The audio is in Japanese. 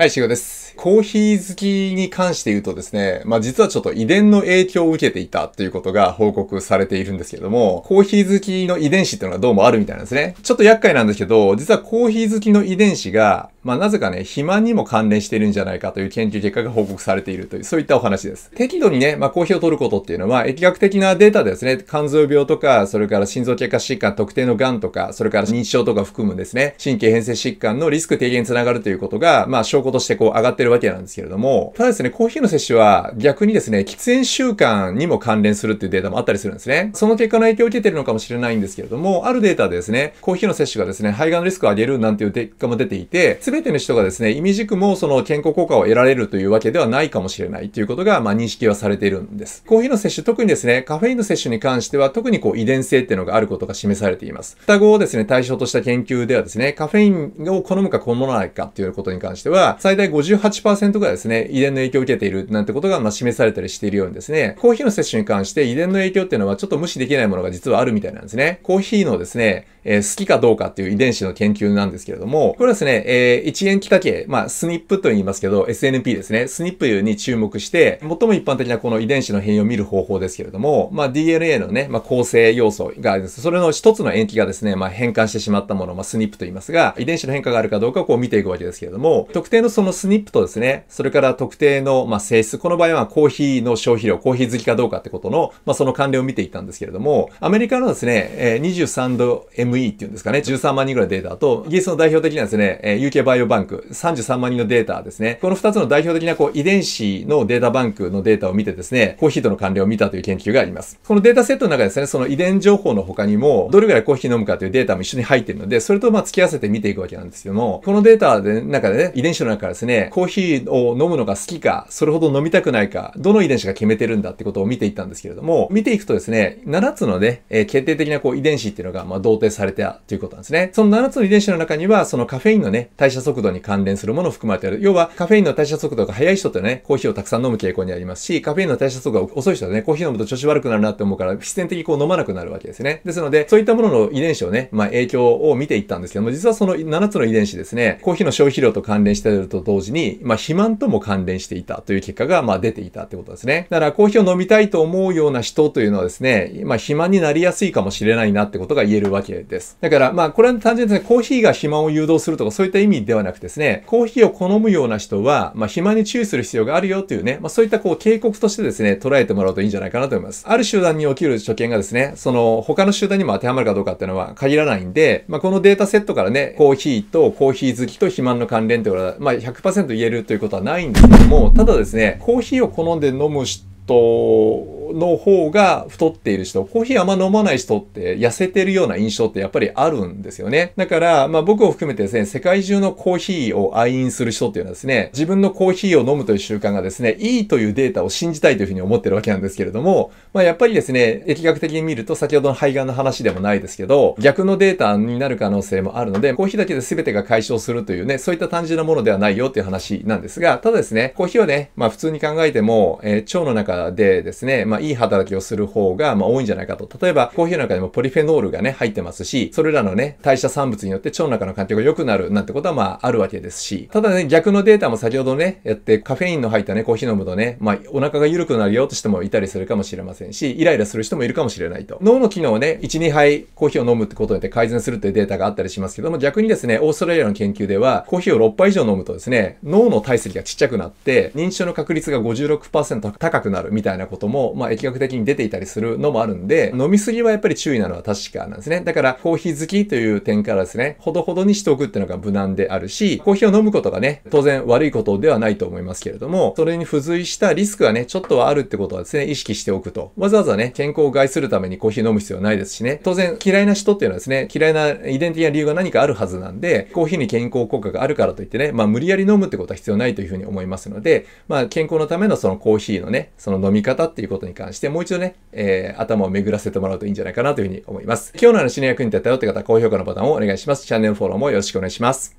はい、しごです。コーヒー好きに関して言うとですね、まあ実はちょっと遺伝の影響を受けていたということが報告されているんですけれども、コーヒー好きの遺伝子っていうのがどうもあるみたいなんですね。ちょっと厄介なんですけど、実はコーヒー好きの遺伝子が、まあなぜかね、肥満にも関連しているんじゃないかという研究結果が報告されているという、そういったお話です。適度にね、まあコーヒーを取ることっていうのは、疫学的なデータですね、肝臓病とか、それから心臓血管疾患、特定の癌とか、それから認知症とか含むですね、神経変性疾患のリスク低減につながるということが、まあ証拠としてこう上がってるわけなんですけれども、ただですね、コーヒーの摂取は逆にですね、喫煙習慣にも関連するっていうデータもあったりするんですね。その結果の影響を受けてるのかもしれないんですけれども、あるデータでですね、コーヒーの摂取がですね、肺がんのリスクを上げるなんていう結果も出ていて、すべての人がですね、意味軸もその健康効果を得られるというわけではないかもしれないということが、まあ認識はされているんです。コーヒーの摂取、特にですね、カフェインの摂取に関しては、特にこう遺伝性っていうのがあることが示されています。双子をですね、対象とした研究ではですね、カフェインを好むか好まないかっていうことに関しては、最大58%がですね、遺伝の影響を受けているなんてことが、ま示されたりしているようにですね、コーヒーの摂取に関して遺伝の影響っていうのはちょっと無視できないものが実はあるみたいなんですね。コーヒーのですね、えー、好きかどうかっていう遺伝子の研究なんですけれども、これはですね、えー、一元気化系、まあ、スニップと言いますけど、SNP ですね、スニップに注目して、最も一般的なこの遺伝子の変異を見る方法ですけれども、まあ、DNA のね、まあ、構成要素があるんです。それの一つの塩基がですね、まあ、変換してしまったもの、まあ、スニップと言いますが、遺伝子の変化があるかどうかをこう見ていくわけですけれども、特定のそのスニップとですね、それから特定の、まあ、性質、この場合はコーヒーの消費量、コーヒー好きかどうかってことの、まあ、その関連を見ていったんですけれども、アメリカのですね、えー、23度 m q っていうんですかね、13万人ぐらいデータと、イギリスの代表的なですね、え UK バイオバンク、33万人のデータですね。この2つの代表的なこう遺伝子のデータバンクのデータを見てですね、コーヒーとの関連を見たという研究があります。このデータセットの中ですね、その遺伝情報の他にも、どれぐらいコーヒー飲むかというデータも一緒に入っているので、それとまあ付き合わせて見ていくわけなんですけども、このデータで中でね、遺伝子の中からですね、コーヒーを飲むのが好きか、それほど飲みたくないか、どの遺伝子が決めてるんだってことを見ていったんですけれども、見ていくとですね、7つのね、え決定的なこう遺伝子っていうのがまあ同定されたということなんですね。その7つの遺伝子の中には、そのカフェインのね、代謝速度に関連するものを含まれている。要は、カフェインの代謝速度が速い人ってね、コーヒーをたくさん飲む傾向にありますし、カフェインの代謝速度が遅い人はね、コーヒー飲むと調子悪くなるなって思うから、必然的にこう飲まなくなるわけですね。ですので、そういったものの遺伝子をね、まあ影響を見ていったんですけども、実はその7つの遺伝子ですね、コーヒーの消費量と関連していると同時に、まあ肥満とも関連していたという結果が、まあ出ていたってことですね。だからコーヒーを飲みたいと思うような人というのはですね、まあ肥満になりやすいかもしれないなってことが言えるわけです。だから、まあ、これは単純にですね、コーヒーが肥満を誘導するとかそういった意味ではなくてですね、コーヒーを好むような人は、まあ、肥満に注意する必要があるよというね、まあ、そういったこう警告としてですね、捉えてもらうといいんじゃないかなと思います。ある集団に起きる所見がですね、その他の集団にも当てはまるかどうかっていうのは限らないんで、まあ、このデータセットからね、コーヒーとコーヒー好きと肥満の関連っいうのは、まあ、100%言えるということはないんですけども、ただですね、コーヒーを好んで飲む人の方が太っている人、コーヒーあんま飲まない人って痩せてるような印象ってやっぱりあるんですよね。だから、まあ僕を含めてですね、世界中のコーヒーを愛飲する人っていうのはですね、自分のコーヒーを飲むという習慣がですね、いいというデータを信じたいというふうに思ってるわけなんですけれども、まあやっぱりですね、疫学的に見ると先ほどの肺がんの話でもないですけど、逆のデータになる可能性もあるので、コーヒーだけで全てが解消するというね、そういった単純なものではないよっていう話なんですが、ただですね、コーヒーはね、まあ普通に考えても、えー、腸の中でですね、まあ、いい働きをする方が、まあ、多いんじゃないかと。例えば、コーヒーの中でもポリフェノールがね、入ってますし、それらのね、代謝産物によって腸の中の環境が良くなるなんてことは、まあ、あるわけですし、ただね、逆のデータも先ほどね、やって、カフェインの入ったね、コーヒー飲むとね、まあ、お腹が緩くなるよとしてもいたりするかもしれませんし、イライラする人もいるかもしれないと。脳の機能をね、1、2杯コーヒーを飲むってことによって改善するというデータがあったりしますけども、逆にですね、オーストラリアの研究では、コーヒーを6杯以上飲むとですね、脳の体積がちっちゃくなって、認知症の確率が56%高くなるみたいなことも、ま疫学的に出ていたりするのもあるんで、飲みすぎはやっぱり注意なのは確かなんですね。だから、コーヒー好きという点からですね、ほどほどにしておくっていうのが無難であるし、コーヒーを飲むことがね、当然悪いことではないと思いますけれども、それに付随したリスクはね、ちょっとはあるってことはですね、意識しておくと。わざわざね、健康を害するためにコーヒー飲む必要はないですしね、当然嫌いな人っていうのはですね、嫌いな遺伝的な理由が何かあるはずなんで、コーヒーに健康効果があるからといってね、まあ無理やり飲むってことは必要ないというふうに思いますので、まあ健康のためのそのコーヒーのね、その飲み方っていうことに関してもう一度ね、えー、頭を巡らせてもらうといいんじゃないかなというふうに思います。今日の話の役に立ったよって方、高評価のボタンをお願いします。チャンネルフォローもよろしくお願いします。